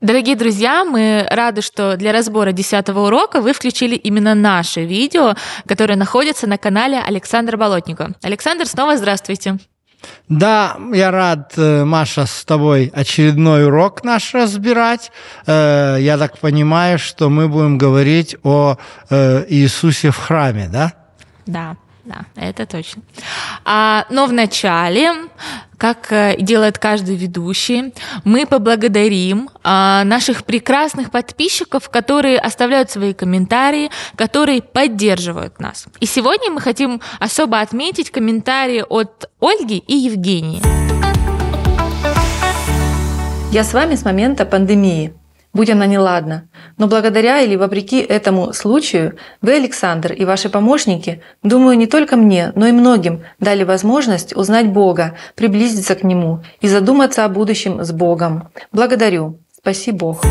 Дорогие друзья, мы рады, что для разбора 10 урока вы включили именно наше видео, которое находится на канале Александра Болотника. Александр, снова здравствуйте. Да, я рад, э, Маша, с тобой очередной урок наш разбирать. Э, я так понимаю, что мы будем говорить о э, Иисусе в храме, да? Да да, это точно. А, но вначале, как э, делает каждый ведущий, мы поблагодарим а, наших прекрасных подписчиков, которые оставляют свои комментарии, которые поддерживают нас. И сегодня мы хотим особо отметить комментарии от Ольги и Евгении. Я с вами с момента пандемии будь она неладна. Но благодаря или вопреки этому случаю вы, Александр, и ваши помощники, думаю, не только мне, но и многим дали возможность узнать Бога, приблизиться к Нему и задуматься о будущем с Богом. Благодарю. Спасибо. Бог.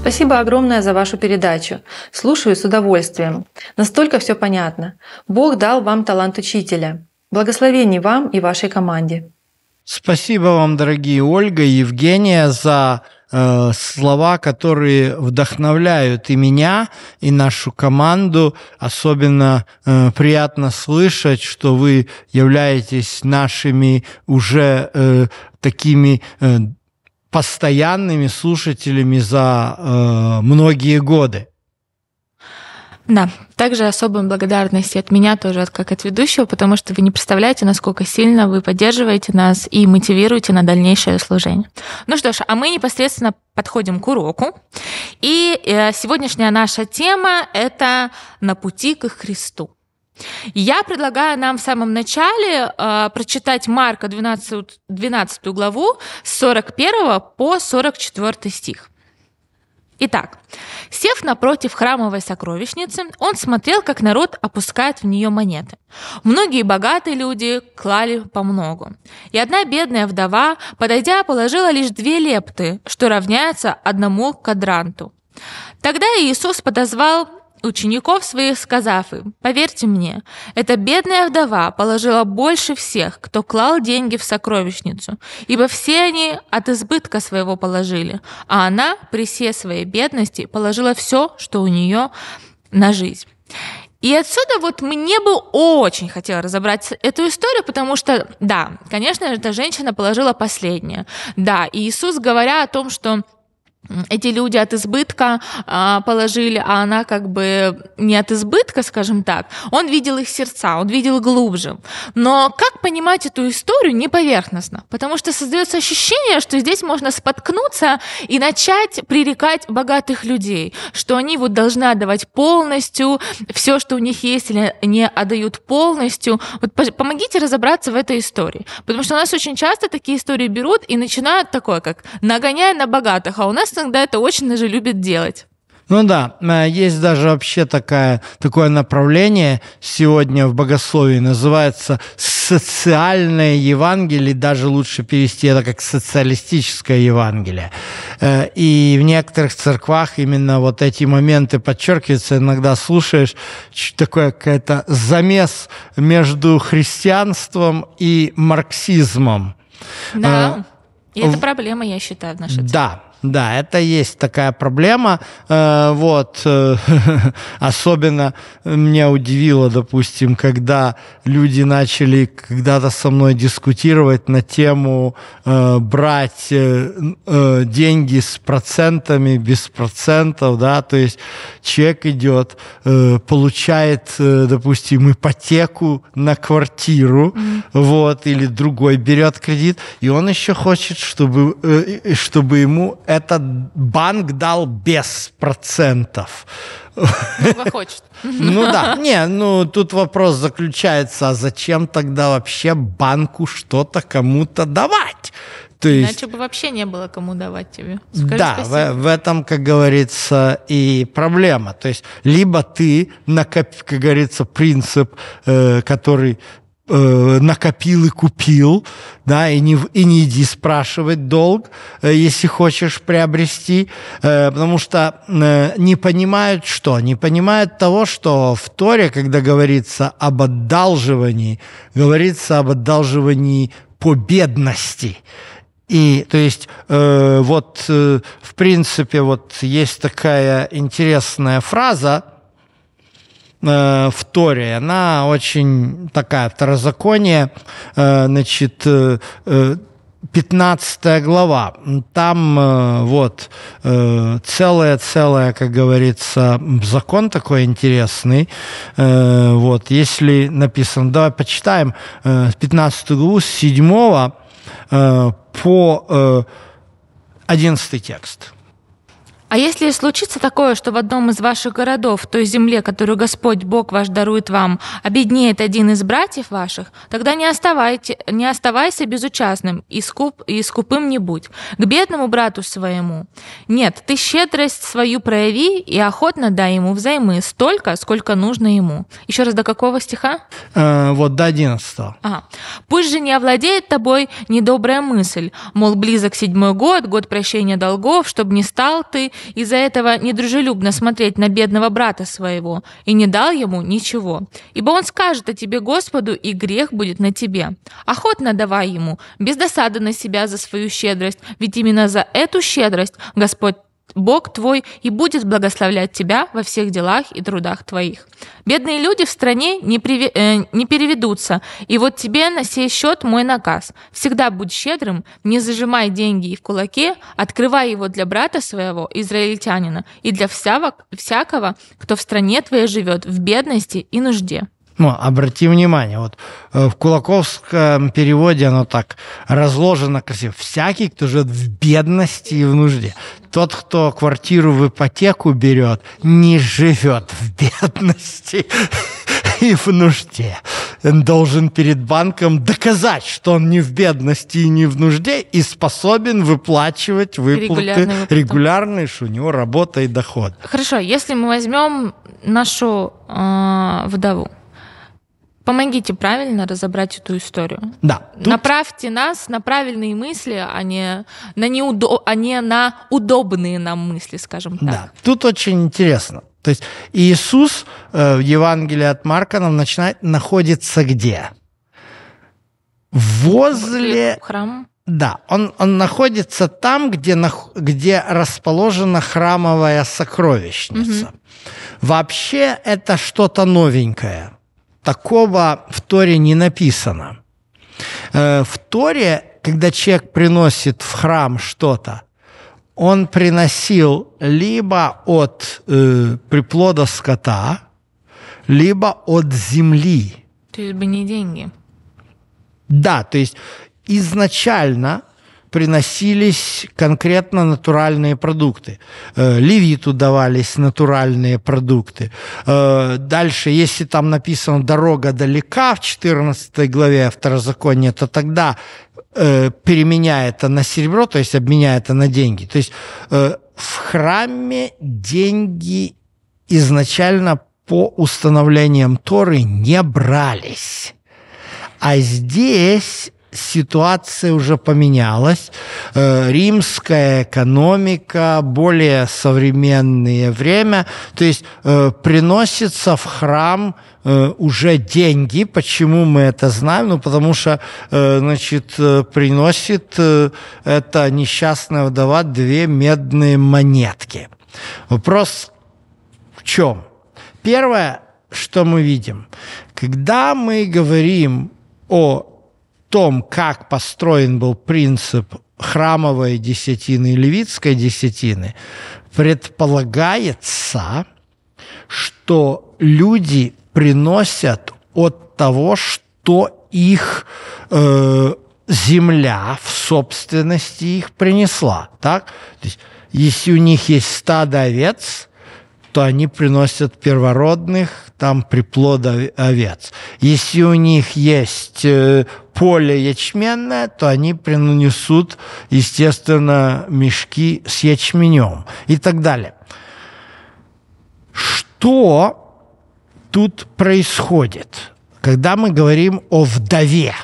Спасибо огромное за вашу передачу. Слушаю с удовольствием. Настолько все понятно. Бог дал вам талант учителя. Благословений вам и вашей команде. Спасибо вам, дорогие Ольга и Евгения, за э, слова, которые вдохновляют и меня, и нашу команду. Особенно э, приятно слышать, что вы являетесь нашими уже э, такими... Э, постоянными слушателями за э, многие годы. Да. Также особая благодарность от меня тоже, как от ведущего, потому что вы не представляете, насколько сильно вы поддерживаете нас и мотивируете на дальнейшее служение. Ну что ж, а мы непосредственно подходим к уроку. И э, сегодняшняя наша тема — это «На пути к Христу». Я предлагаю нам в самом начале э, прочитать Марка 12, 12 главу с 41 по 44 стих. Итак, сев напротив храмовой сокровищницы, он смотрел, как народ опускает в нее монеты. Многие богатые люди клали по многу. И одна бедная вдова, подойдя, положила лишь две лепты, что равняется одному кадранту. Тогда Иисус подозвал учеников своих, сказав им, «Поверьте мне, эта бедная вдова положила больше всех, кто клал деньги в сокровищницу, ибо все они от избытка своего положили, а она при всей своей бедности положила все, что у нее на жизнь». И отсюда вот мне бы очень хотела разобрать эту историю, потому что, да, конечно эта женщина положила последнее. Да, и Иисус, говоря о том, что эти люди от избытка э, положили, а она как бы не от избытка, скажем так. Он видел их сердца, он видел глубже. Но как понимать эту историю не поверхностно? Потому что создается ощущение, что здесь можно споткнуться и начать пререкать богатых людей, что они вот должны отдавать полностью все, что у них есть, или не отдают полностью. Вот помогите разобраться в этой истории. Потому что у нас очень часто такие истории берут и начинают такое, как нагоняя на богатых, а у нас иногда это очень даже любят делать. Ну да, э, есть даже вообще такая, такое направление сегодня в богословии, называется социальное Евангелие, даже лучше перевести это как социалистическое Евангелие. Э, и в некоторых церквах именно вот эти моменты подчеркиваются, иногда слушаешь такое какое-то замес между христианством и марксизмом. Да, э, и это проблема, я считаю, в нашей церкви. Да. Да, это есть такая проблема. Э, вот. Э, особенно меня удивило, допустим, когда люди начали когда-то со мной дискутировать на тему э, брать деньги с процентами, без процентов, да, то есть человек идет, получает, допустим, ипотеку на квартиру, mm-hmm. вот, или другой берет кредит, и он еще хочет, чтобы, чтобы ему это это банк дал без процентов. хочет. Ну да, не, ну тут вопрос заключается, а зачем тогда вообще банку что-то кому-то давать? То есть, Иначе бы вообще не было кому давать тебе. Скажи да, в, в этом, как говорится, и проблема. То есть либо ты, накоп, как говорится, принцип, э, который э, накопил и купил, да, и не, и не иди спрашивать долг, э, если хочешь приобрести, э, потому что э, не понимают что? Не понимают того, что в Торе, когда говорится об одалживании, говорится об одалживании по бедности. И, то есть, э, вот, э, в принципе, вот есть такая интересная фраза – э, в Торе. Она очень такая второзаконие, э, значит, э, 15 э, глава. Там э, вот э, целое-целое, как говорится, закон такой интересный. вот, если написано, давай почитаем 15 главу с 7 по 11 текст. А если случится такое, что в одном из ваших городов, той земле, которую Господь Бог ваш дарует вам, обеднеет один из братьев ваших, тогда не, оставайте, не оставайся безучастным и, скуп, и скупым не будь. К бедному брату своему. Нет, ты щедрость свою прояви и охотно дай ему взаймы столько, сколько нужно ему. Еще раз до какого стиха? Э, вот до 11. Ага. Пусть же не овладеет тобой недобрая мысль, мол, близок седьмой год, год прощения долгов, чтобы не стал ты из-за этого недружелюбно смотреть на бедного брата своего, и не дал ему ничего. Ибо он скажет о тебе Господу, и грех будет на тебе. Охотно давай ему, без досады на себя за свою щедрость, ведь именно за эту щедрость Господь Бог твой и будет благословлять тебя во всех делах и трудах твоих. Бедные люди в стране не, приве, э, не переведутся, и вот тебе на сей счет мой наказ. Всегда будь щедрым, не зажимай деньги и в кулаке, открывай его для брата своего, израильтянина, и для всяко, всякого, кто в стране твоей живет в бедности и нужде. Ну, обрати внимание, вот э, в кулаковском переводе оно так разложено красиво. Всякий, кто живет в бедности и в нужде. Тот, кто квартиру в ипотеку берет, не живет в бедности и в нужде. Он должен перед банком доказать, что он не в бедности и не в нужде и способен выплачивать выплаты регулярные, что у него работа и доход. Хорошо, если мы возьмем нашу э, вдову, Помогите правильно разобрать эту историю. Да. Тут... Направьте нас на правильные мысли, а не на, неудо... а не на удобные нам мысли, скажем так. Да, тут очень интересно. То есть Иисус э, в Евангелии от Марка нам начинает находится где? Возле храма. Да, он, он находится там, где, нах... где расположена храмовая сокровищница. Угу. Вообще это что-то новенькое Такого в Торе не написано. Э, в Торе, когда человек приносит в храм что-то, он приносил либо от э, приплода скота, либо от земли. То есть бы не деньги. Да, то есть изначально приносились конкретно натуральные продукты. Э, левиту давались натуральные продукты. Э, дальше, если там написано «дорога далека» в 14 главе Второзакония, то тогда э, переменяя это на серебро, то есть обменяя это на деньги. То есть в храме деньги изначально по установлениям Торы не брались. А здесь ситуация уже поменялась. Э, римская экономика, более современное время. То есть э, приносится в храм э, уже деньги. Почему мы это знаем? Ну, потому что, значит, приносит эта несчастная вдова две медные монетки. Вопрос в чем? Первое, что мы видим. Когда мы говорим о том, как построен был принцип храмовой десятины и левитской десятины, предполагается, что люди приносят от того, что их э, земля в собственности их принесла. Так? То есть, если у них есть стадо овец – что они приносят первородных, там приплод овец. Если у них есть э, поле ячменное, то они принесут, естественно, мешки с ячменем и так далее. Что тут происходит, когда мы говорим о вдове?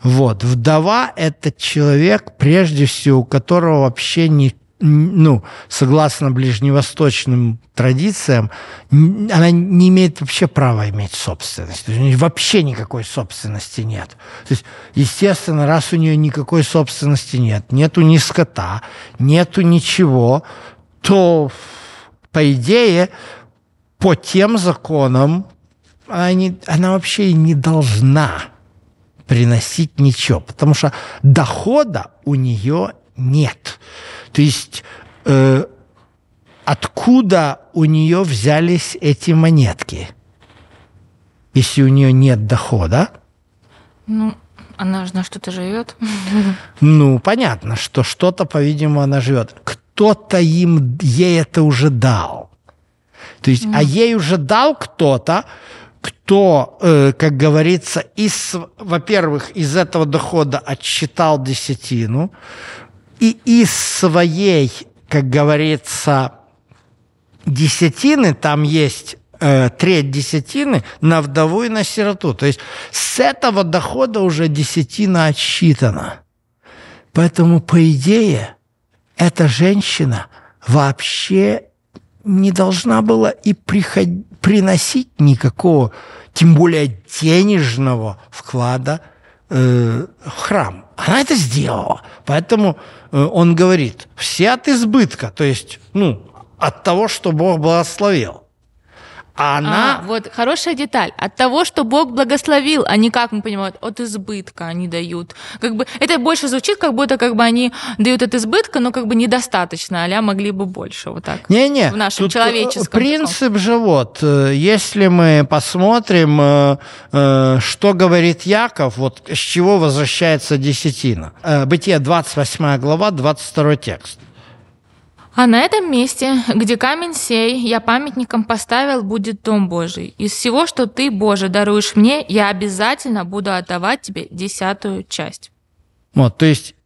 Вот, вдова – это человек, прежде всего, у которого вообще не ну, согласно ближневосточным традициям, она не имеет вообще права иметь собственность. То есть у нее вообще никакой собственности нет. То есть, естественно, раз у нее никакой собственности нет, нету ни скота, нету ничего, то, по идее, по тем законам она, не, она вообще и не должна приносить ничего, потому что дохода у нее нет. То есть э, откуда у нее взялись эти монетки, если у нее нет дохода? Ну, она же на что-то живет. Ну, понятно, что что-то, по-видимому, она живет. Кто-то им ей это уже дал. То есть, mm. а ей уже дал кто-то, кто, э, как говорится, из, во-первых, из этого дохода отсчитал десятину, и из своей, как говорится, десятины, там есть э, треть десятины на вдову и на сироту. То есть с этого дохода уже десятина отсчитана. Поэтому, по идее, эта женщина вообще не должна была и приход... приносить никакого, тем более денежного вклада – Э, храм. Она это сделала. Поэтому э, он говорит, все от избытка, то есть ну, от того, что Бог благословил. А она... А, вот хорошая деталь. От того, что Бог благословил, они а как мы понимаем, от избытка они дают. Как бы это больше звучит, как будто как бы они дают от избытка, но как бы недостаточно, а могли бы больше вот так. Не, не. В нашем Тут э, человеческом. Принцип же вот. Э, если мы посмотрим, э, что говорит Яков, вот с чего возвращается десятина. Бытие 28 глава, 22 текст. А на этом месте, где камень сей, я памятником поставил, будет дом Божий. Из всего, что ты, Боже, даруешь мне, я обязательно буду отдавать тебе десятую часть. Вот, то есть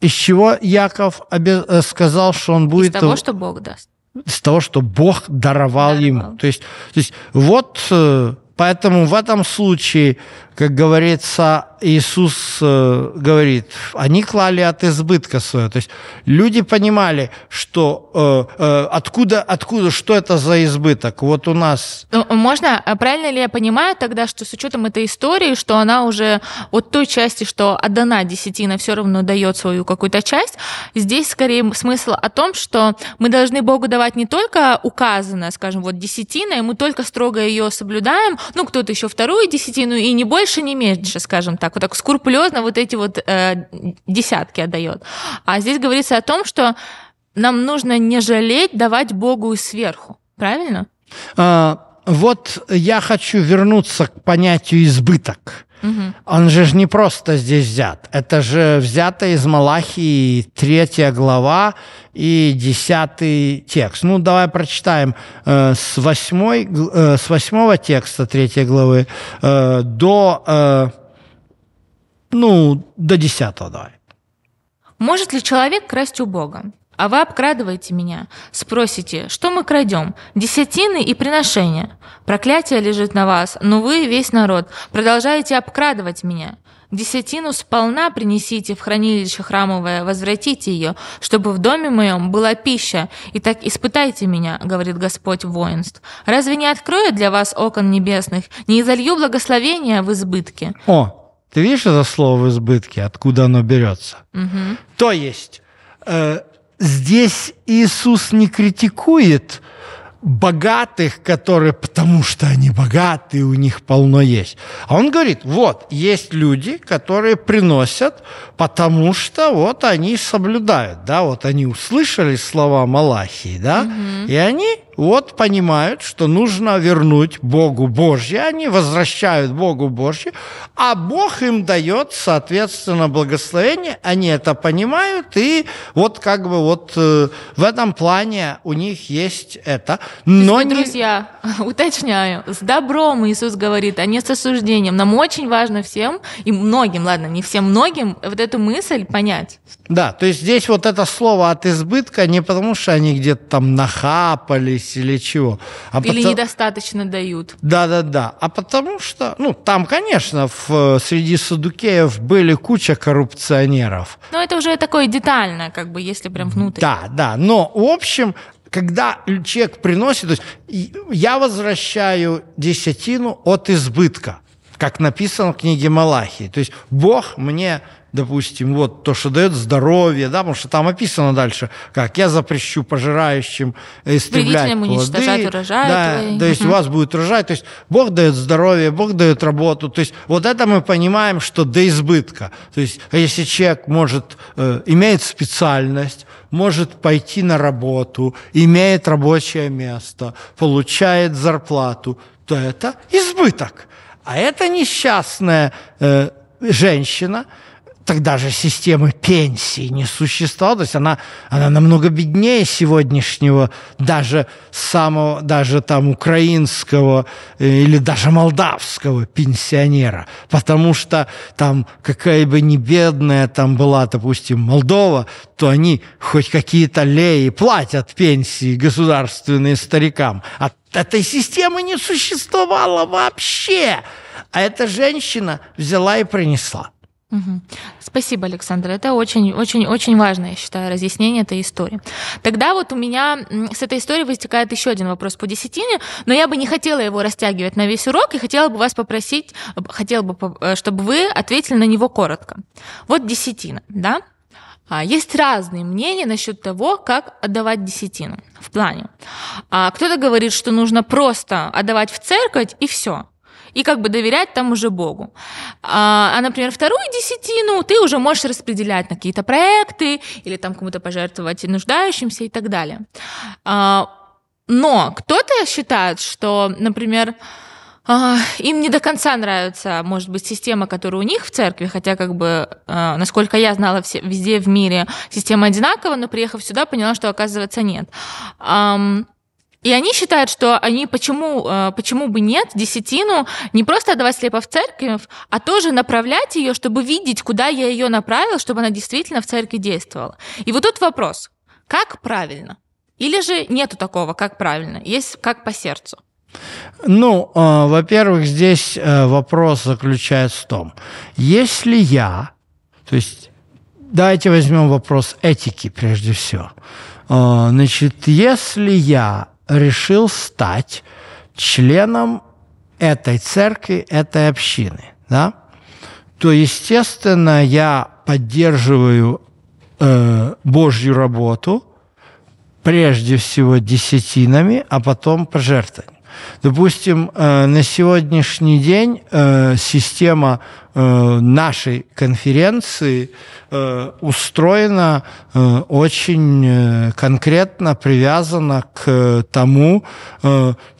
из чего Яков э, сказал, что он будет... Из того, что Бог даст. Из того, что Бог даровал, даровал. ему. То есть, то есть вот э, поэтому в этом случае как говорится, Иисус э, говорит, они клали от избытка своего. То есть люди понимали, что э, э, откуда, откуда, что это за избыток. Вот у нас... Ну, можно, а правильно ли я понимаю тогда, что с учетом этой истории, что она уже от той части, что отдана десятина, все равно дает свою какую-то часть, здесь скорее смысл о том, что мы должны Богу давать не только указанное, скажем, вот десятина, и мы только строго ее соблюдаем, ну, кто-то еще вторую десятину, и не более больше, не меньше, скажем так, вот так скрупулезно вот эти вот э, десятки отдает. А здесь говорится о том, что нам нужно не жалеть, давать Богу сверху, правильно? А, вот я хочу вернуться к понятию избыток. Угу. Он же не просто здесь взят. Это же взято из Малахии, третья глава и десятый текст. Ну, давай прочитаем э, с, восьмой, э, с восьмого текста третьей главы э, до, ну, до десятого давай. Может ли человек красть у Бога? А вы обкрадываете меня. Спросите, что мы крадем? Десятины и приношения. Проклятие лежит на вас, но вы, весь народ, продолжаете обкрадывать меня. Десятину сполна принесите в хранилище храмовое, возвратите ее, чтобы в доме моем была пища, и так испытайте меня, говорит Господь воинств. Разве не открою для вас окон небесных, не изолью благословения в избытке? О, ты видишь это слово в избытке, откуда оно берется? Угу. То есть, э, здесь Иисус не критикует богатых, которые, потому что они богатые, у них полно есть. А он говорит, вот, есть люди, которые приносят, потому что вот они соблюдают, да, вот они услышали слова Малахии, да, угу. и они вот понимают, что нужно вернуть Богу Божье. Они возвращают Богу Божье, а Бог им дает, соответственно, благословение. Они это понимают, и вот как бы вот э, в этом плане у них есть это. Но есть, не... Друзья, уточняю, с добром Иисус говорит, а не с осуждением. Нам очень важно всем, и многим, ладно, не всем, многим, вот эту мысль понять. Да, то есть здесь вот это слово от избытка не потому, что они где-то там нахапались, есть или чего. А или потому... недостаточно дают. Да-да-да. А потому что, ну, там, конечно, в, среди судукеев были куча коррупционеров. Но это уже такое детально, как бы, если прям внутрь. Да, да. Но, в общем, когда человек приносит, то есть я возвращаю десятину от избытка, как написано в книге Малахии. То есть Бог мне допустим, вот то, что дает здоровье, да, потому что там описано дальше, как я запрещу пожирающим истреблять плоды. Урожай да, твой. то есть у вас будет урожай. То есть Бог дает здоровье, Бог дает работу. То есть вот это мы понимаем, что до избытка. То есть а если человек может, э, имеет специальность, может пойти на работу, имеет рабочее место, получает зарплату, то это избыток. А это несчастная э, женщина – тогда же системы пенсий не существовало, то есть она, она намного беднее сегодняшнего даже самого, даже там украинского э, или даже молдавского пенсионера, потому что там какая бы ни бедная там была, допустим, Молдова, то они хоть какие-то леи платят пенсии государственные старикам, а этой системы не существовало вообще. А эта женщина взяла и принесла. Спасибо, Александр. Это очень-очень-очень важное, я считаю, разъяснение этой истории. Тогда вот у меня с этой историей возникает еще один вопрос по десятине, но я бы не хотела его растягивать на весь урок и хотела бы вас попросить, хотела бы, э, чтобы вы ответили на него коротко. Вот десятина, да? А, есть разные мнения насчет того, как отдавать десятину в плане. А, кто-то говорит, что нужно просто отдавать в церковь и все и как бы доверять там уже Богу. А, а например, вторую десятину ты уже можешь распределять на какие-то проекты или там кому-то пожертвовать нуждающимся и так далее. А, но кто-то считает, что, например, а, им не до конца нравится, может быть, система, которая у них в церкви, хотя, как бы, а, насколько я знала, все, везде в мире система одинакова, но приехав сюда, поняла, что, оказывается, нет. И они считают, что они почему, э, почему бы нет десятину не просто отдавать слепо в церковь, а тоже направлять ее, чтобы видеть, куда я ее направил, чтобы она действительно в церкви действовала. И вот тут вопрос, как правильно? Или же нету такого, как правильно? Есть как по сердцу? Ну, э, во-первых, здесь э, вопрос заключается в том, если я, то есть давайте возьмем вопрос этики прежде всего. Э, значит, если я решил стать членом этой церкви, этой общины, да, то, естественно, я поддерживаю э, Божью работу прежде всего десятинами, а потом пожертвованием. Допустим, э, на сегодняшний день э, система Э, нашей конференции э, устроена э, очень конкретно, привязана к тому,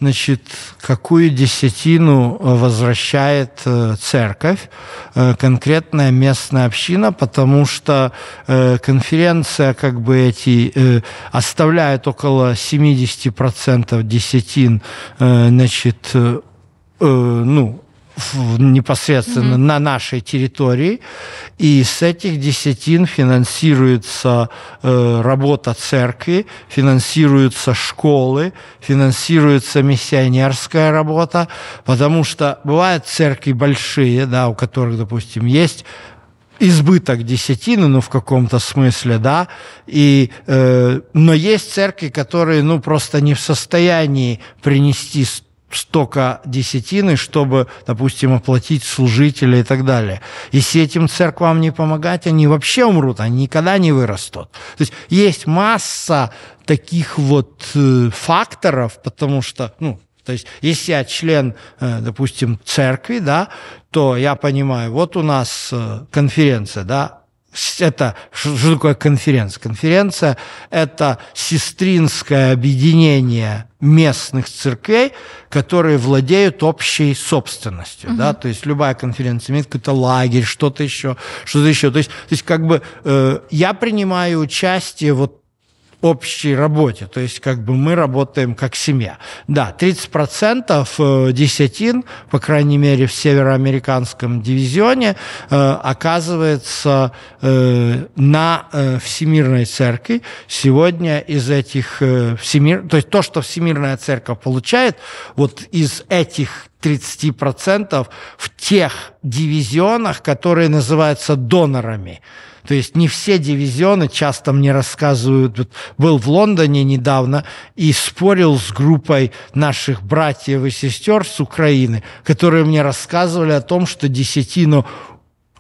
значит, какую десятину возвращает церковь, конкретная местная община, потому что конференция как бы эти оставляет около 70% десятин, значит, ну, непосредственно mm-hmm. на нашей территории. И с этих десятин финансируется э, работа церкви, финансируются школы, финансируется миссионерская работа, потому что бывают церкви большие, да, у которых, допустим, есть избыток десятины, ну, в каком-то смысле, да, и, э, но есть церкви, которые, ну, просто не в состоянии принести столько десятины, чтобы, допустим, оплатить служителя и так далее. Если этим церквам не помогать, они вообще умрут, они никогда не вырастут. То есть есть масса таких вот э, факторов, потому что, ну, то есть, если я член, э, допустим, церкви, да, то я понимаю, вот у нас э, конференция, да, это что такое конференция? Конференция – это сестринское объединение местных церквей, которые владеют общей собственностью. Угу. Да? То есть любая конференция имеет какой-то лагерь, что-то еще, что-то еще. То есть, то есть как бы э, я принимаю участие вот общей работе. То есть как бы мы работаем как семья. Да, 30% э, десятин, по крайней мере в североамериканском дивизионе, э, оказывается э, на Всемирной Церкви. Сегодня из этих всемир... То есть то, что Всемирная Церковь получает, вот из этих 30% в тех дивизионах, которые называются донорами. То есть не все дивизионы, часто мне рассказывают, вот был в Лондоне недавно и спорил с группой наших братьев и сестер с Украины, которые мне рассказывали о том, что десятину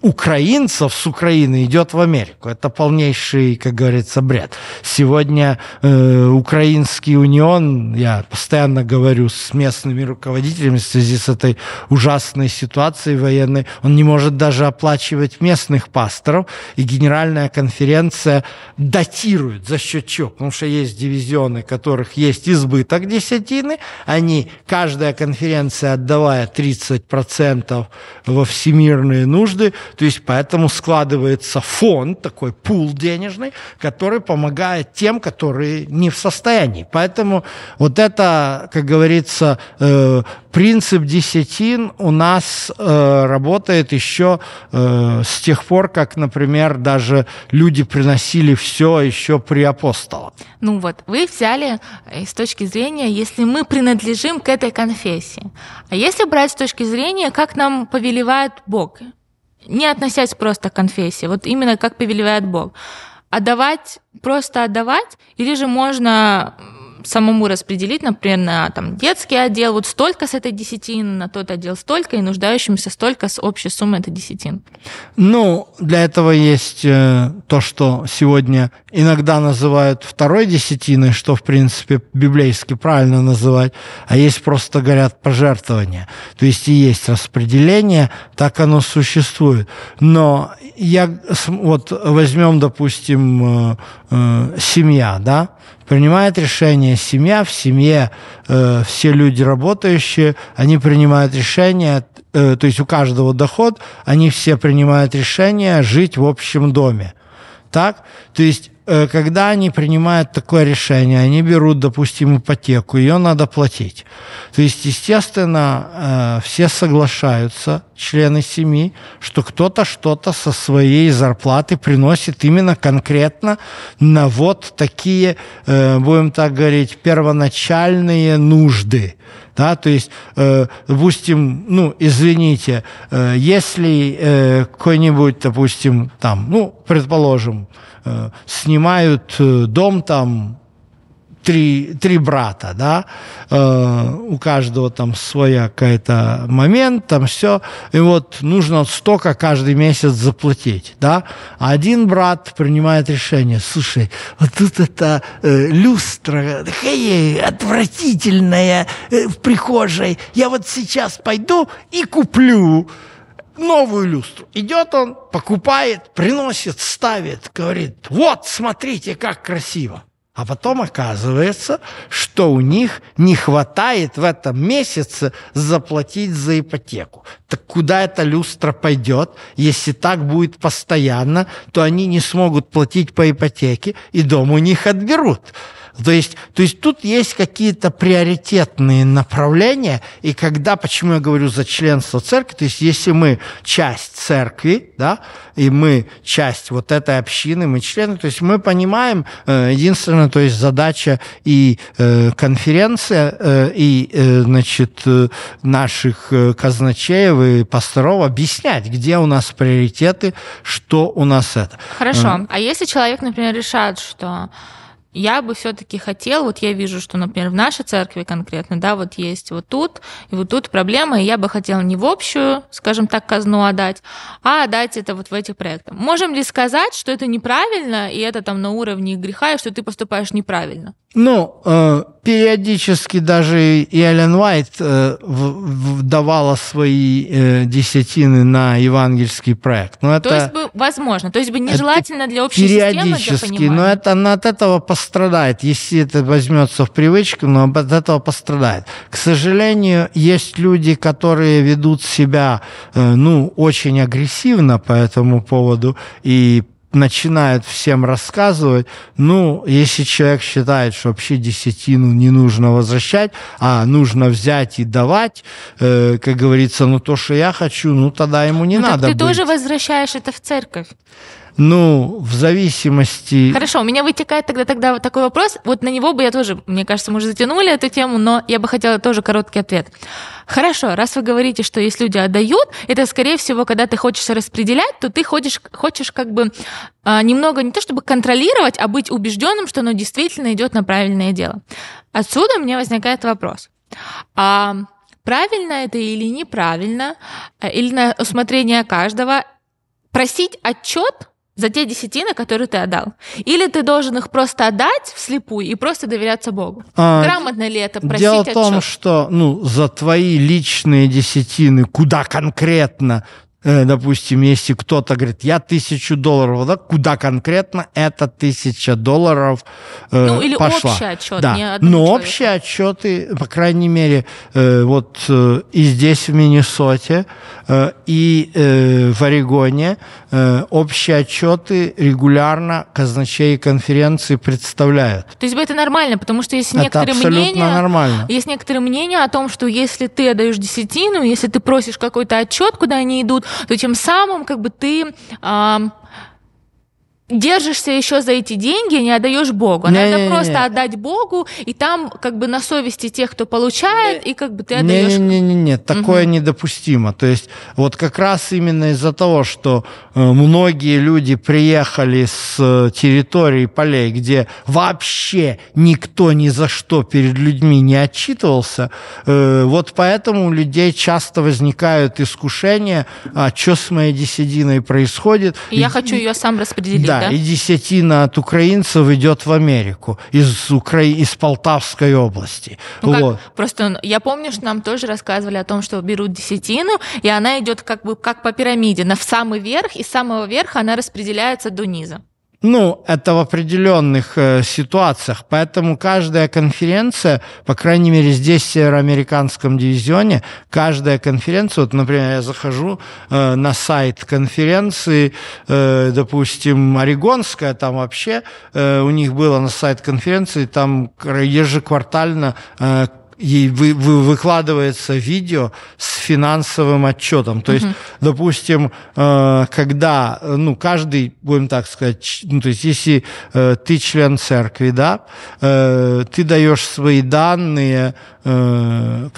украинцев с Украины идет в Америку. Это полнейший, как говорится, бред. Сегодня э, украинский унион, я постоянно говорю с местными руководителями в связи с этой ужасной ситуацией военной, он не может даже оплачивать местных пасторов, и генеральная конференция датирует за счет чего? Потому что есть дивизионы, которых есть избыток десятины, они, каждая конференция отдавая 30% во всемирные нужды, то есть поэтому складывается фонд, такой пул денежный, который помогает тем, которые не в состоянии. Поэтому вот это, как говорится, э, принцип десятин у нас э, работает еще э, с тех пор, как, например, даже люди приносили все еще при апостола. Ну вот, вы взяли с точки зрения, если мы принадлежим к этой конфессии. А если брать с точки зрения, как нам повелевает Бог, не относясь просто к конфессии, вот именно как повелевает Бог. Отдавать, просто отдавать, или же можно самому распределить, например, на там, детский отдел, вот столько с этой десятины, на тот отдел столько, и нуждающимся столько с общей суммы этой десятин. Ну, для этого есть э, то, что сегодня иногда называют второй десятиной, что, в принципе, библейски правильно называть, а есть просто, говорят, пожертвования. То есть и есть распределение, так оно существует. Но я, вот возьмем, допустим, э, э, семья, да, принимает решение семья, в семье э, все люди работающие, они принимают решение, то есть у каждого доход, они все принимают решение жить в общем доме. Так? То есть Э, когда они принимают такое решение, они берут, допустим, ипотеку, ее надо платить. То есть, естественно, э, все соглашаются, члены семьи, что кто-то что-то со своей зарплаты приносит именно конкретно на вот такие, э, будем так говорить, первоначальные нужды. Да, то есть, допустим, ну, извините, если э, какой-нибудь, допустим, там, ну, предположим, Э, снимают э, дом там три, три брата, да, э, у каждого там своя какая-то момент, там все, и вот нужно столько каждый месяц заплатить, да, а один брат принимает решение, слушай, вот тут это э, люстра, хей, отвратительная э, в прихожей, я вот сейчас пойду и куплю, новую люстру. Идет он, покупает, приносит, ставит, говорит, вот, смотрите, как красиво. А потом оказывается, что у них не хватает в этом месяце заплатить за ипотеку. Так куда эта люстра пойдет? Если так будет постоянно, то они не смогут платить по ипотеке, и дом у них отберут. То есть, то есть тут есть какие-то приоритетные направления, и когда, почему я говорю за членство церкви, то есть если мы часть церкви, да, и мы часть вот этой общины, мы члены, то есть мы понимаем, э, единственное, то есть задача и э, конференция, э, и, значит, наших казначеев и пасторов объяснять, где у нас приоритеты, что у нас это. Хорошо. А если человек, например, решает, что я бы все-таки хотел, вот я вижу, что, например, в нашей церкви конкретно, да, вот есть вот тут, и вот тут проблема, и я бы хотел не в общую, скажем так, казну отдать, а отдать это вот в эти проекты. Можем ли сказать, что это неправильно, и это там на уровне греха, и что ты поступаешь неправильно? Ну, э, периодически даже и Эллен Уайт э, в, в давала свои э, десятины на евангельский проект. Но это, то есть бы, возможно, то есть бы нежелательно для общей периодически, системы, Периодически, но это, от этого пострадает, если это возьмется в привычку, но от этого пострадает. К сожалению, есть люди, которые ведут себя, э, ну, очень агрессивно по этому поводу и начинают всем рассказывать, ну, если человек считает, что вообще десятину не нужно возвращать, а нужно взять и давать, э, как говорится, ну, то, что я хочу, ну, тогда ему не ну, надо так ты быть. тоже возвращаешь это в церковь. Ну, в зависимости... Хорошо, у меня вытекает тогда, тогда такой вопрос. Вот на него бы я тоже, мне кажется, мы уже затянули эту тему, но я бы хотела тоже короткий ответ. Хорошо, раз вы говорите, что есть люди отдают, это, скорее всего, когда ты хочешь распределять, то ты хочешь, хочешь как бы а, немного не то чтобы контролировать, а быть убежденным, что оно действительно идет на правильное дело. Отсюда у меня возникает вопрос. А правильно это или неправильно, а, или на усмотрение каждого, просить отчет за те десятины, которые ты отдал? Или ты должен их просто отдать вслепую и просто доверяться Богу? А, Грамотно ли это просить Дело в том, отчет? что ну, за твои личные десятины, куда конкретно, э, допустим, если кто-то говорит, я тысячу долларов, да, куда конкретно эта тысяча долларов э, Ну или пошла. общий отчет, да. не Но человека. общие отчеты, по крайней мере, э, вот э, и здесь, в Миннесоте, э, и э, в Орегоне, Э, общие отчеты регулярно казначей конференции представляют. То есть это нормально, потому что есть некоторые мнения... нормально. Есть некоторые мнения о том, что если ты отдаешь десятину, если ты просишь какой-то отчет, куда они идут, то тем самым как бы ты... А, держишься еще за эти деньги, не отдаешь Богу. Не, Надо не, просто не. отдать Богу, и там как бы на совести тех, кто получает, не, и как бы ты отдаешь. Не, не, не, не, такое угу. недопустимо. То есть вот как раз именно из-за того, что э, многие люди приехали с э, территории полей, где вообще никто ни за что перед людьми не отчитывался, э, вот поэтому у людей часто возникают искушения, а что с моей десятиной происходит. И я хочу ее сам распределить. Да, да, и десятина от украинцев идет в Америку из, Укра... из Полтавской области. Ну, вот. как, просто я помню, что нам тоже рассказывали о том, что берут десятину, и она идет как бы как по пирамиде, на в самый верх, и с самого верха она распределяется до низа. Ну, это в определенных э, ситуациях. Поэтому каждая конференция, по крайней мере, здесь, в североамериканском дивизионе, каждая конференция, вот, например, я захожу э, на сайт конференции, э, допустим, Орегонская, там вообще э, у них было на сайт конференции, там ежеквартально э, ей вы, вы выкладывается видео с финансовым отчетом. То есть, угу. допустим, э, когда, ну, каждый, будем так сказать, ну, то есть, если э, ты член церкви, да, э, ты даешь свои данные, ну,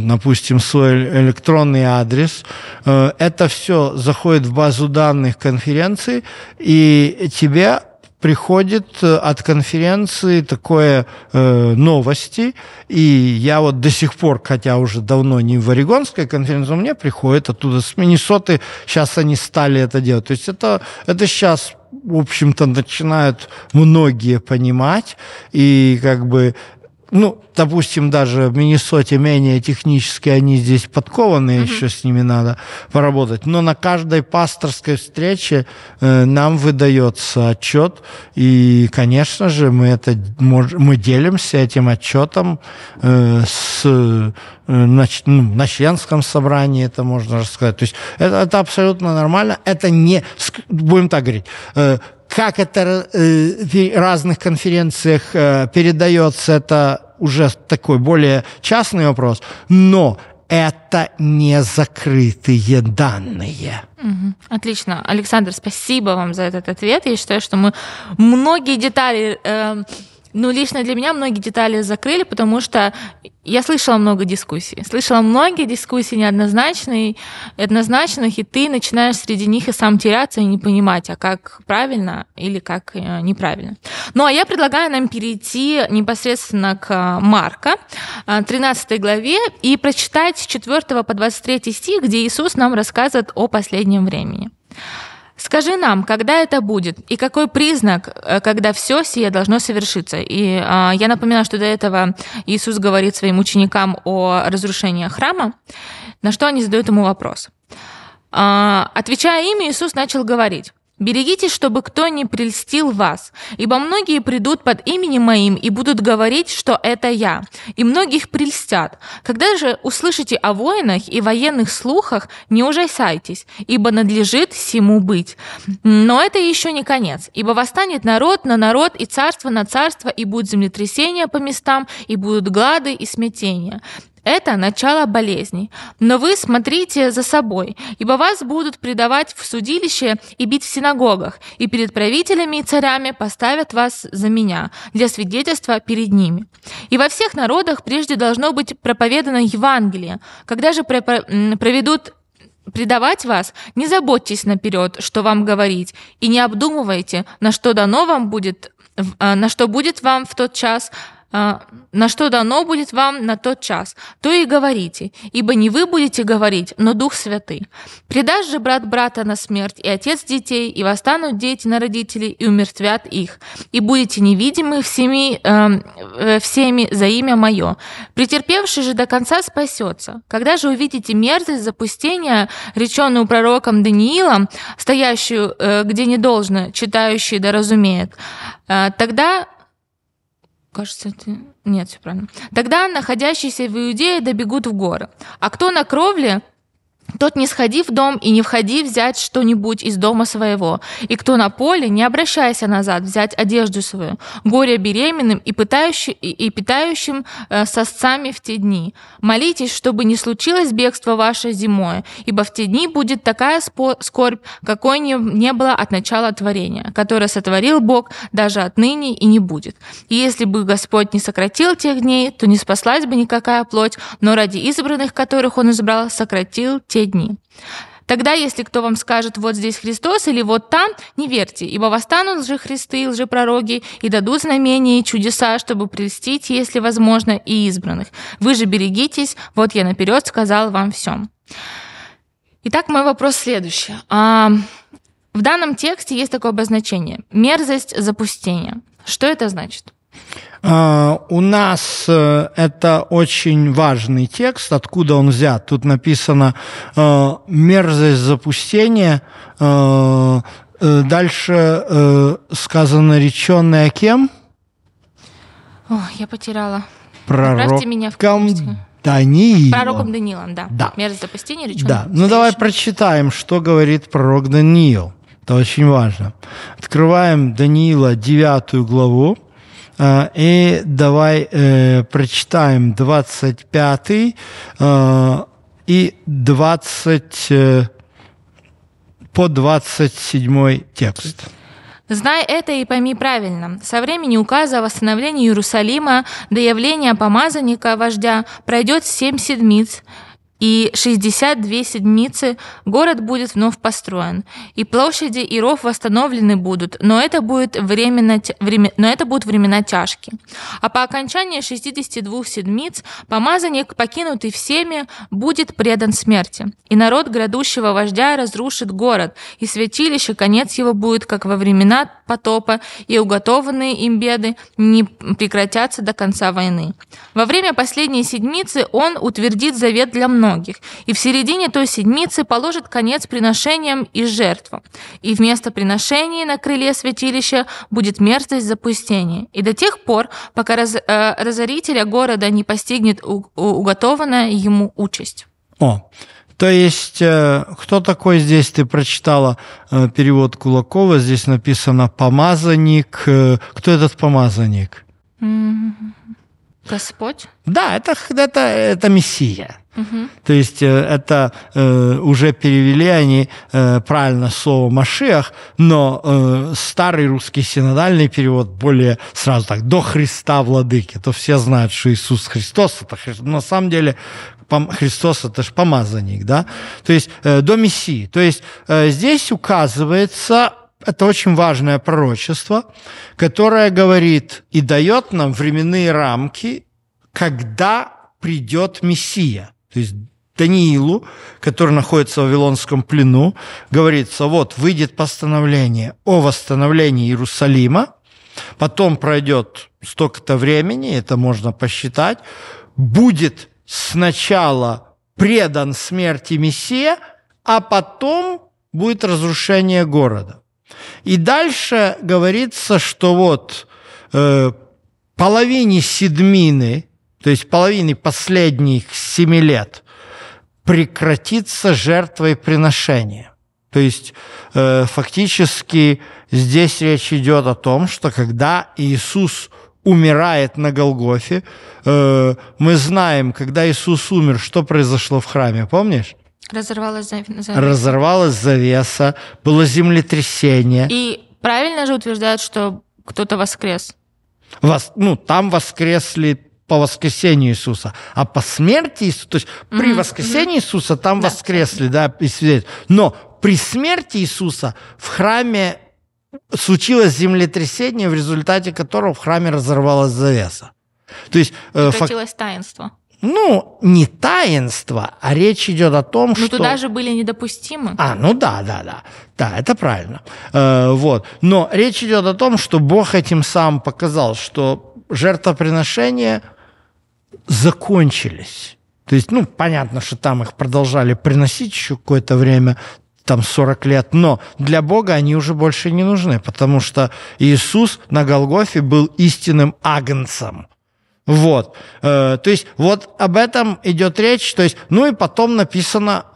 допустим, свой электронный адрес. Это все заходит в базу данных конференции, и тебе приходит э, от конференции такое э, новости, и я вот до сих пор, хотя уже давно не в Орегонской конференции, но мне приходит оттуда с Миннесоты, сейчас они стали это делать. То есть это, это сейчас в общем-то, начинают многие понимать, и как бы ну, допустим, даже в Миннесоте менее технически они здесь подкованные, mm-hmm. еще с ними надо поработать. Но на каждой пасторской встрече э, нам выдается отчет, и, конечно же, мы это мы делимся этим отчетом э, с э, на, ну, на членском собрании, это можно рассказать. То есть это, это абсолютно нормально. Это не, будем так говорить. Э, как это э, в разных конференциях э, передается, это уже такой более частный вопрос, но это не закрытые данные. Отлично. Александр, спасибо вам за этот ответ. Я считаю, что мы многие детали э, ну, лично для меня многие детали закрыли, потому что я слышала много дискуссий. Слышала многие дискуссии неоднозначные, однозначных, и ты начинаешь среди них и сам теряться и не понимать, а как правильно или как э, неправильно. Ну, а я предлагаю нам перейти непосредственно к э, Марка, 13 э, главе, и прочитать с 4 по 23 стих, где Иисус нам рассказывает о последнем времени. Скажи нам, когда это будет и какой признак, э, когда все сие должно совершиться. И э, я напоминаю, что до этого Иисус говорит своим ученикам о разрушении храма, на что они задают ему вопрос. Э, отвечая им, Иисус начал говорить. Берегитесь, чтобы кто не прельстил вас, ибо многие придут под именем моим и будут говорить, что это я, и многих прельстят. Когда же услышите о воинах и военных слухах, не ужасайтесь, ибо надлежит всему быть. Но это еще не конец, ибо восстанет народ на народ и царство на царство, и будут землетрясения по местам, и будут глады и смятения. Это начало болезней. Но вы смотрите за собой, ибо вас будут предавать в судилище и бить в синагогах, и перед правителями и царями поставят вас за меня, для свидетельства перед ними. И во всех народах прежде должно быть проповедано Евангелие. Когда же проведут предавать вас, не заботьтесь наперед, что вам говорить, и не обдумывайте, на что дано вам будет, э, на что будет вам в тот час, а, на что дано будет вам на тот час, то и говорите, ибо не вы будете говорить, но Дух Святый. Предашь же брат брата на смерть, и отец детей, и восстанут дети на родителей, и умертвят их, и будете невидимы всеми, эм, э, всеми за имя мое. Претерпевший же до конца спасется. Когда же увидите мерзость, запустения, реченную пророком Даниилом, стоящую, э, где не должно, читающий да разумеет, э, тогда Кажется, это... Нет, все правильно. Тогда находящиеся в Иудее добегут в горы. А кто на кровле, тот не сходи в дом и не входи взять что-нибудь из дома своего. И кто на поле, не обращайся назад взять одежду свою. Горе беременным и, пытающим, и, питающим э, сосцами в те дни. Молитесь, чтобы не случилось бегство ваше зимой, ибо в те дни будет такая скорбь, какой не, не было от начала творения, которое сотворил Бог даже отныне и не будет. И если бы Господь не сократил тех дней, то не спаслась бы никакая плоть, но ради избранных, которых Он избрал, сократил те дни. Тогда, если кто вам скажет «вот здесь Христос» или «вот там», не верьте, ибо восстанут же Христы, лжепророги, и дадут знамения и чудеса, чтобы прельстить, если возможно, и избранных. Вы же берегитесь, вот я наперед сказал вам всем. Итак, мой вопрос следующий. А, в данном тексте есть такое обозначение «мерзость запустения». Что это значит? А, у нас э, это очень важный текст, откуда он взят. Тут написано э, «мерзость запустения», э, дальше сказано «реченное кем?» О, я потеряла. Пророком меня в книжечко. Даниилом. Пророком Даниилом, да. да. Мерзость запустения, реченное Да, ну давай прочитаем, что говорит пророк Даниил. Это очень важно. Открываем Даниила 9 главу. Э, и давай э, прочитаем 25 э, и 20 э, по 27 текст. Знай это и пойми правильно. Со времени указа о восстановлении Иерусалима до явления помазанника вождя пройдет семь седмиц, и 62 седмицы город будет вновь построен, и площади и ров восстановлены будут, но это, будет временно, время, но это будут времена тяжкие. А по окончании 62 седмиц помазанник, покинутый всеми, будет предан смерти, и народ градущего вождя разрушит город, и святилище, конец его будет, как во времена потопа, и уготованные им беды не прекратятся до конца войны. Во время последней седмицы он утвердит завет для многих, многих, и в середине той седмицы положит конец приношениям и жертвам. И вместо приношений на крыле святилища будет мерзость запустения. И до тех пор, пока раз, э, разорителя города не постигнет у, уготованная ему участь. О, то есть, э, кто такой здесь? Ты прочитала э, перевод Кулакова, здесь написано «помазанник». Э, кто этот помазанник? М-м-м. Господь? Да, это, это, это Мессия. Угу. То есть э, это э, уже перевели они э, правильно слово «машиах», но э, старый русский синодальный перевод более сразу так «до Христа владыки», то все знают, что Иисус Христос – это Христос. На самом деле Христос – это же помазанник, да? То есть э, «до Мессии». То есть э, здесь указывается это очень важное пророчество, которое говорит и дает нам временные рамки, когда придет Мессия. То есть Даниилу, который находится в Вавилонском плену, говорится, вот выйдет постановление о восстановлении Иерусалима, потом пройдет столько-то времени, это можно посчитать, будет сначала предан смерти Мессия, а потом будет разрушение города. И дальше говорится, что вот э, половине седмины – то есть половины последних семи лет, прекратится жертвоприношение. То есть э, фактически здесь речь идет о том, что когда Иисус умирает на Голгофе, э, мы знаем, когда Иисус умер, что произошло в храме, помнишь? Разорвалась завеса. Разорвалась завеса, было землетрясение. И правильно же утверждают, что кто-то воскрес. Вос, ну, там воскресли по воскресению Иисуса, а по смерти Иисуса, то есть mm-hmm. при воскресении Иисуса там да. воскресли, да, и свидетели. Но при смерти Иисуса в храме случилось землетрясение, в результате которого в храме разорвалась завеса. То есть... Э, Прекратилось фак... таинство. Ну, не таинство, а речь идет о том, ну, что... Ну, туда же были недопустимы. А, ну да, да, да. Да, это правильно. Э, вот. Но речь идет о том, что Бог этим сам показал, что жертвоприношение – закончились. То есть, ну, понятно, что там их продолжали приносить еще какое-то время, там 40 лет, но для Бога они уже больше не нужны, потому что Иисус на Голгофе был истинным агнцем. Вот. Э, то есть вот об этом идет речь. То есть, ну и потом написано,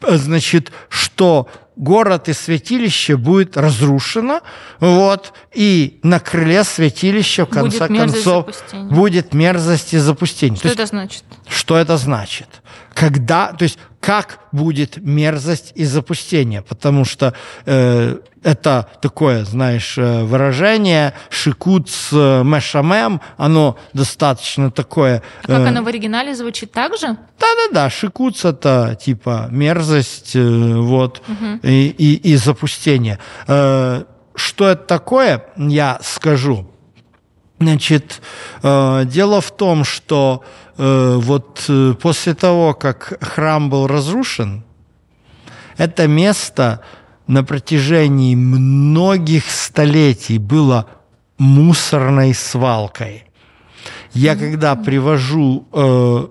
э, значит, что город и святилище будет разрушено, вот, и на крыле святилища, в конце будет концов, запустение. будет мерзость и запустение. Что то это есть, значит? Что это значит? Когда, то есть, как будет мерзость и запустение? Потому что э, это такое, знаешь, э, выражение шикут с э, мешамем, оно достаточно такое... А как э, оно в оригинале звучит так же? Да-да-да, шикуц это типа мерзость, вот, угу. и, и, и запустение. Что это такое, я скажу. Значит, дело в том, что вот после того, как храм был разрушен, это место на протяжении многих столетий было мусорной свалкой. Я когда привожу э,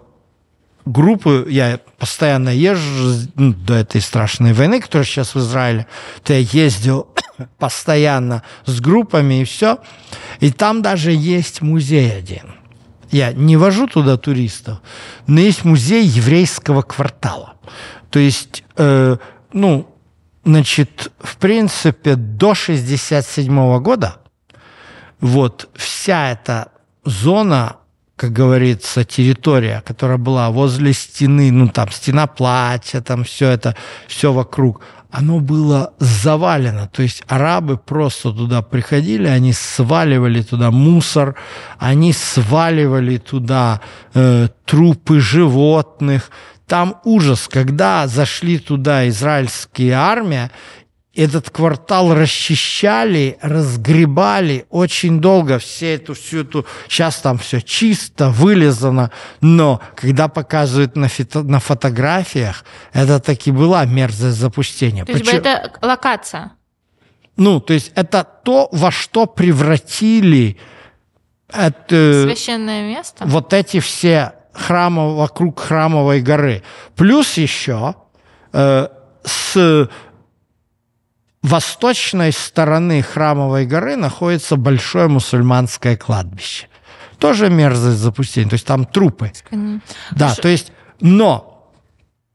группы, я постоянно езжу ну, до этой страшной войны, которая сейчас в Израиле, то я ездил постоянно с группами и все. И там даже есть музей один. Я не вожу туда туристов, но есть музей еврейского квартала. То есть, э, ну, Значит, в принципе, до 67 года вот вся эта зона, как говорится, территория, которая была возле стены, ну там стена платья, там все это, все вокруг, оно было завалено. То есть арабы просто туда приходили, они сваливали туда мусор, они сваливали туда э, трупы животных, там ужас, когда зашли туда израильские армия, этот квартал расчищали, разгребали очень долго все эту всю эту... Сейчас там все чисто, вылезано, но когда показывают на, фото, на фотографиях, это таки было мерзкое запустение. То Причем... есть это локация? Ну, то есть это то, во что превратили это, священное место? Вот эти все Храма вокруг храмовой горы. Плюс еще э, с восточной стороны храмовой горы находится большое мусульманское кладбище. Тоже мерзость запустения, то есть там трупы. Да, то есть, но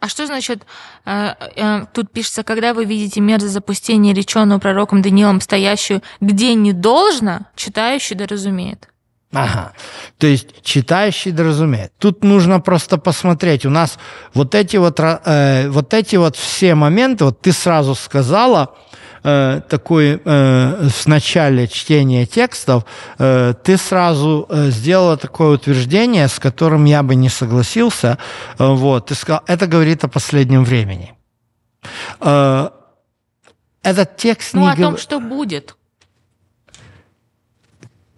а что значит, э, э, тут пишется, когда вы видите мерзость запустения, реченную пророком Даниилом, стоящую, где не должно, читающий да, разумеет? Ага. То есть читающий разумеет. Тут нужно просто посмотреть. У нас вот эти вот, э, вот эти вот все моменты, вот ты сразу сказала э, такой э, в начале чтения текстов, э, ты сразу э, сделала такое утверждение, с которым я бы не согласился. Э, вот, ты сказал, это говорит о последнем времени. Э, этот текст ну, не о том, что будет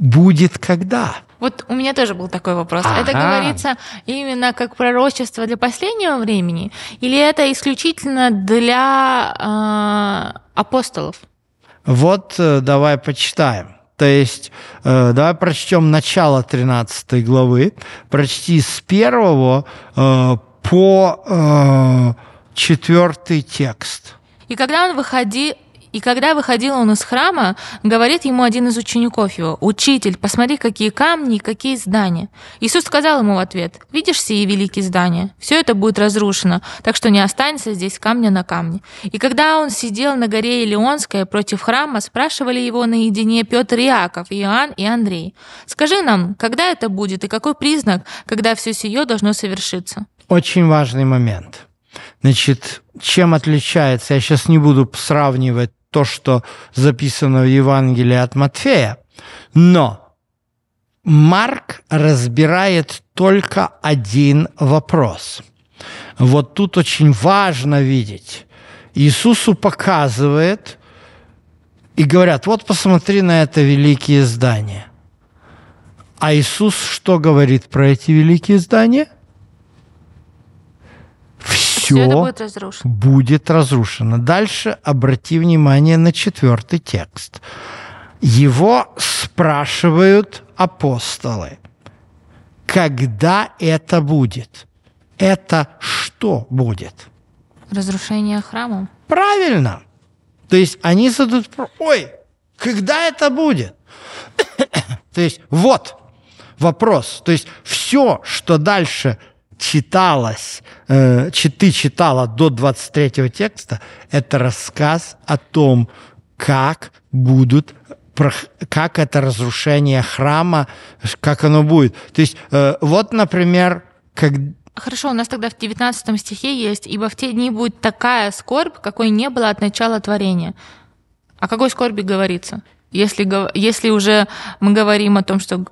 будет когда? Вот у меня тоже был такой вопрос. А-га. Это говорится именно как пророчество для последнего времени, или это исключительно для э, апостолов? Вот э, давай почитаем. То есть э, давай прочтем начало 13 главы, прочти с первого э, по э, четвертый текст. И когда он выходи и когда выходил он из храма, говорит ему один из учеников его, «Учитель, посмотри, какие камни и какие здания». Иисус сказал ему в ответ, «Видишь сие великие здания? Все это будет разрушено, так что не останется здесь камня на камне». И когда он сидел на горе Илионской против храма, спрашивали его наедине Петр и Иаков, Иоанн и Андрей, «Скажи нам, когда это будет и какой признак, когда все сие должно совершиться?» Очень важный момент – Значит, чем отличается, я сейчас не буду сравнивать то, что записано в Евангелии от Матфея. Но Марк разбирает только один вопрос. Вот тут очень важно видеть. Иисусу показывает и говорят, вот посмотри на это великие здания. А Иисус что говорит про эти великие здания – все будет разрушено. Будет разрушено. Дальше обрати внимание на четвертый текст. Его спрашивают апостолы. Когда это будет? Это что будет? Разрушение храма. Правильно. То есть они задают, ой, когда это будет? То есть вот вопрос. То есть все, что дальше – читалось, э, ты читала до 23 текста, это рассказ о том, как будут как это разрушение храма, как оно будет. То есть э, вот, например, как, Хорошо, у нас тогда в 19 стихе есть, ибо в те дни будет такая скорбь, какой не было от начала творения. О какой скорби говорится? Если, если уже мы говорим о том, что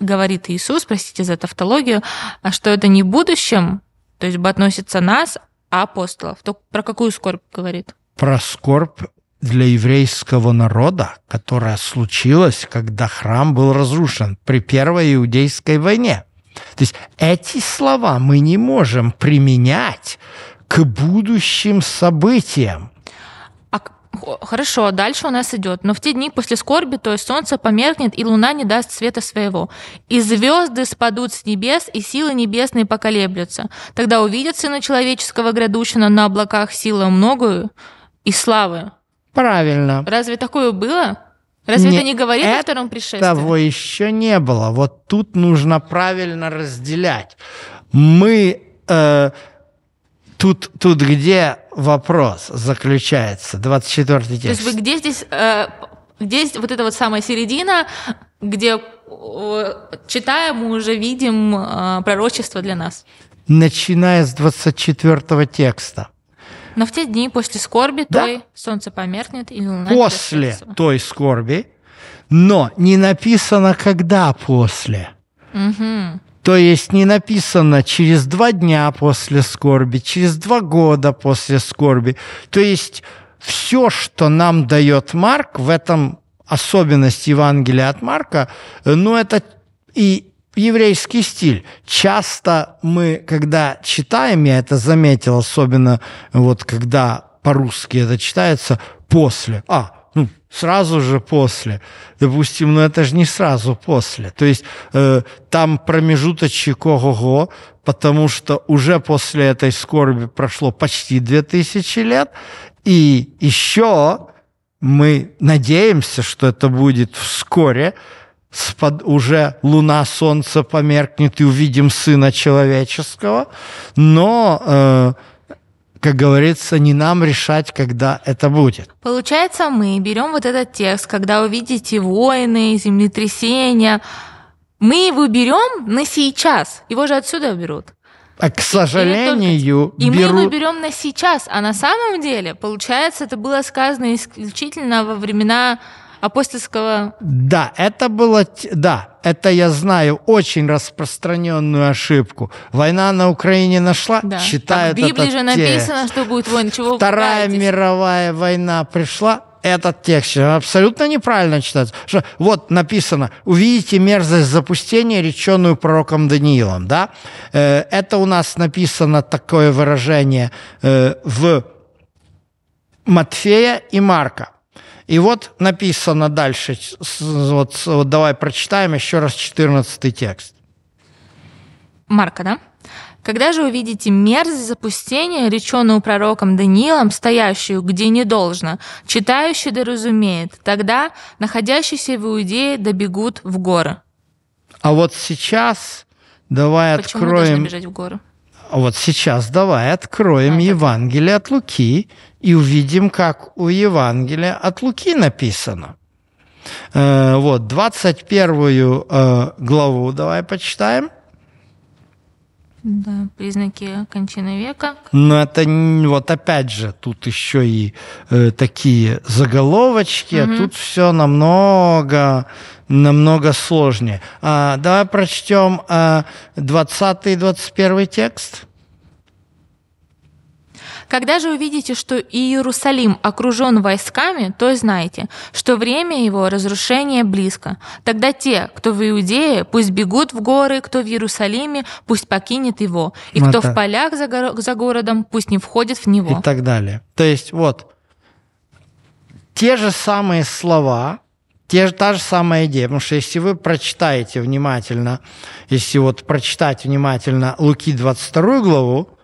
говорит Иисус, простите за тавтологию, а что это не будущем, то есть бы относится нас, а апостолов. То про какую скорбь говорит? Про скорбь для еврейского народа, которая случилась, когда храм был разрушен при Первой Иудейской войне. То есть эти слова мы не можем применять к будущим событиям. Хорошо, дальше у нас идет. Но в те дни после скорби, то есть солнце померкнет, и луна не даст света своего. И звезды спадут с небес, и силы небесные поколеблются. Тогда увидят сына человеческого грядущего на облаках силы многою и славы. Правильно. Разве такое было? Разве не, это не говорит о втором пришествии? Того еще не было. Вот тут нужно правильно разделять. Мы э, Тут, тут где вопрос заключается, 24 текст. То есть вы где здесь, э, где здесь вот эта вот самая середина, где, э, читая, мы уже видим э, пророчество для нас? Начиная с 24 текста. Но в те дни после скорби да? той солнце померкнет и луна После той скорби, но не написано, когда после. Угу. То есть не написано через два дня после скорби, через два года после скорби. То есть все, что нам дает Марк, в этом особенность Евангелия от Марка, ну это и еврейский стиль. Часто мы, когда читаем, я это заметил, особенно вот когда по-русски это читается, после. А, ну, сразу же после, допустим, но ну, это же не сразу после. То есть э, там промежуточек ого-го, потому что уже после этой скорби прошло почти 2000 лет, и еще мы надеемся, что это будет вскоре, спад, уже луна, солнце померкнет и увидим сына человеческого, но... Э, как говорится, не нам решать, когда это будет. Получается, мы берем вот этот текст, когда вы видите войны, землетрясения, мы его берем на сейчас, его же отсюда берут. А к сожалению, и беру... мы его берем на сейчас, а на самом деле, получается, это было сказано исключительно во времена апостольского... Да, это было... Да, это я знаю очень распространенную ошибку. Война на Украине нашла, да. читают этот В Библии же написано, что будет война, чего Вторая мировая война пришла, этот текст абсолютно неправильно читается. Что, вот написано, увидите мерзость запустения, реченную пророком Даниилом. Да? Э, это у нас написано такое выражение э, в Матфея и Марка. И вот написано дальше, вот, вот давай прочитаем еще раз 14 текст. Марка, да? Когда же увидите мерзость запустения, реченную пророком Даниилом, стоящую, где не должно, читающий да разумеет, тогда находящиеся в Иудее добегут в горы. А вот сейчас давай Почему откроем... Почему должны бежать в горы? Вот сейчас давай откроем Евангелие от Луки и увидим, как у Евангелия от Луки написано. Э, вот, 21 э, главу давай почитаем. Да, признаки кончины века. Но это вот опять же, тут еще и э, такие заголовочки, угу. а тут все намного намного сложнее. А, давай прочтем а, 20-21 текст. Когда же увидите, что Иерусалим окружен войсками, то знайте, что время его разрушения близко. Тогда те, кто в Иудее, пусть бегут в горы, кто в Иерусалиме, пусть покинет его, и кто в полях за, горо- за городом, пусть не входит в него. И так далее. То есть вот те же самые слова, те же, та же самая идея. Потому что если вы прочитаете внимательно, если вот прочитать внимательно Луки 22 главу,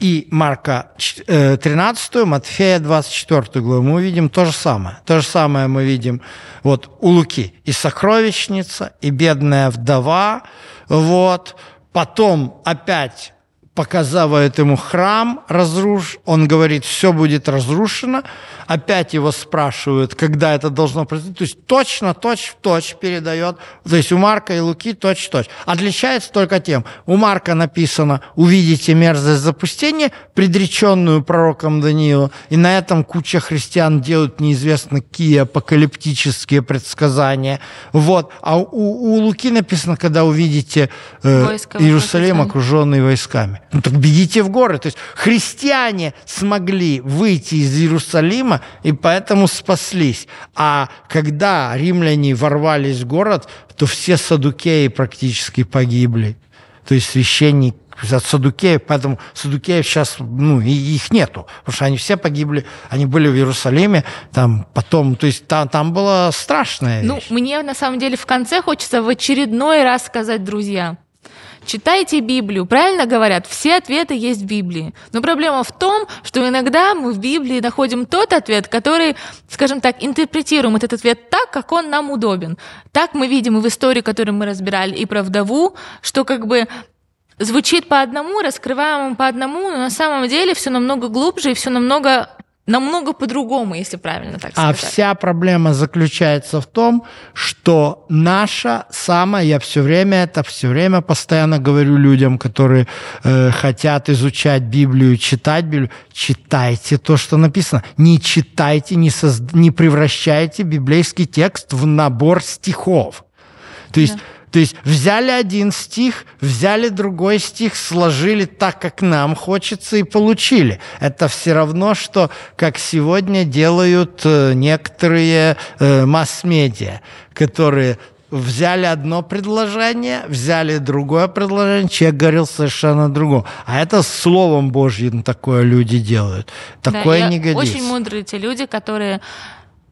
и Марка 13, э, Матфея 24 главу мы видим то же самое. То же самое мы видим вот у Луки. И сокровищница, и бедная вдова. Вот. Потом опять показывает ему храм разруш, он говорит, все будет разрушено, опять его спрашивают, когда это должно произойти, то есть точно, точь в точь передает, то есть у Марка и Луки точь в точь. Отличается только тем, у Марка написано «Увидите мерзость запустения, предреченную пророком Даниила», и на этом куча христиан делают неизвестно какие апокалиптические предсказания. Вот. А у, у Луки написано, когда увидите э, Иерусалим окруженный войсками. Ну так бегите в горы. То есть христиане смогли выйти из Иерусалима и поэтому спаслись. А когда римляне ворвались в город, то все садукеи практически погибли. То есть священник за Садукеев, поэтому Садукеев сейчас, ну, и их нету, потому что они все погибли, они были в Иерусалиме, там потом, то есть там, там было страшное. Ну, мне на самом деле в конце хочется в очередной раз сказать, друзья, Читайте Библию. Правильно говорят, все ответы есть в Библии. Но проблема в том, что иногда мы в Библии находим тот ответ, который, скажем так, интерпретируем этот ответ так, как он нам удобен. Так мы видим и в истории, которую мы разбирали, и про вдову, что как бы звучит по одному, раскрываем по одному, но на самом деле все намного глубже и все намного намного по-другому, если правильно так а сказать. А вся проблема заключается в том, что наша самая, я все время это все время постоянно говорю людям, которые э, хотят изучать Библию, читать Библию, читайте то, что написано. Не читайте, не, созд... не превращайте библейский текст в набор стихов. То есть да то есть взяли один стих, взяли другой стих, сложили так, как нам хочется, и получили. Это все равно, что как сегодня делают э, некоторые э, масс-медиа, которые взяли одно предложение, взяли другое предложение, человек говорил совершенно другом. А это словом Божьим такое люди делают. Такое да, не годится. Очень мудрые те люди, которые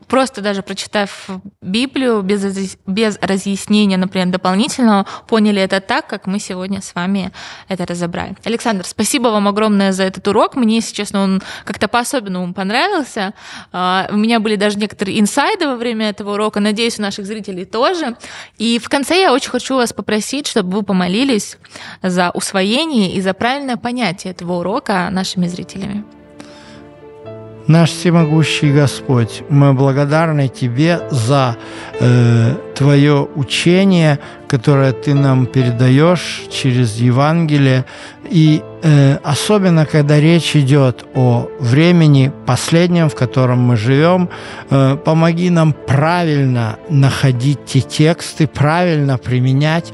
просто даже прочитав Библию без, без разъяснения, например, дополнительного, поняли это так, как мы сегодня с вами это разобрали. Александр, спасибо вам огромное за этот урок. Мне, если честно, он как-то по-особенному понравился. А, у меня были даже некоторые инсайды во время этого урока. Надеюсь, у наших зрителей тоже. И в конце я очень хочу вас попросить, чтобы вы помолились за усвоение и за правильное понятие этого урока нашими зрителями. Наш всемогущий Господь, мы благодарны Тебе за э, Твое учение, которое Ты нам передаешь через Евангелие. И э, особенно, когда речь идет о времени последнем, в котором мы живем, э, помоги нам правильно находить те тексты, правильно применять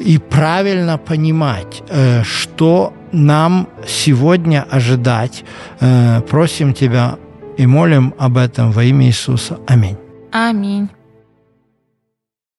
и правильно понимать, э, что нам сегодня ожидать. Э, просим Тебя и молим об этом во имя Иисуса. Аминь. Аминь.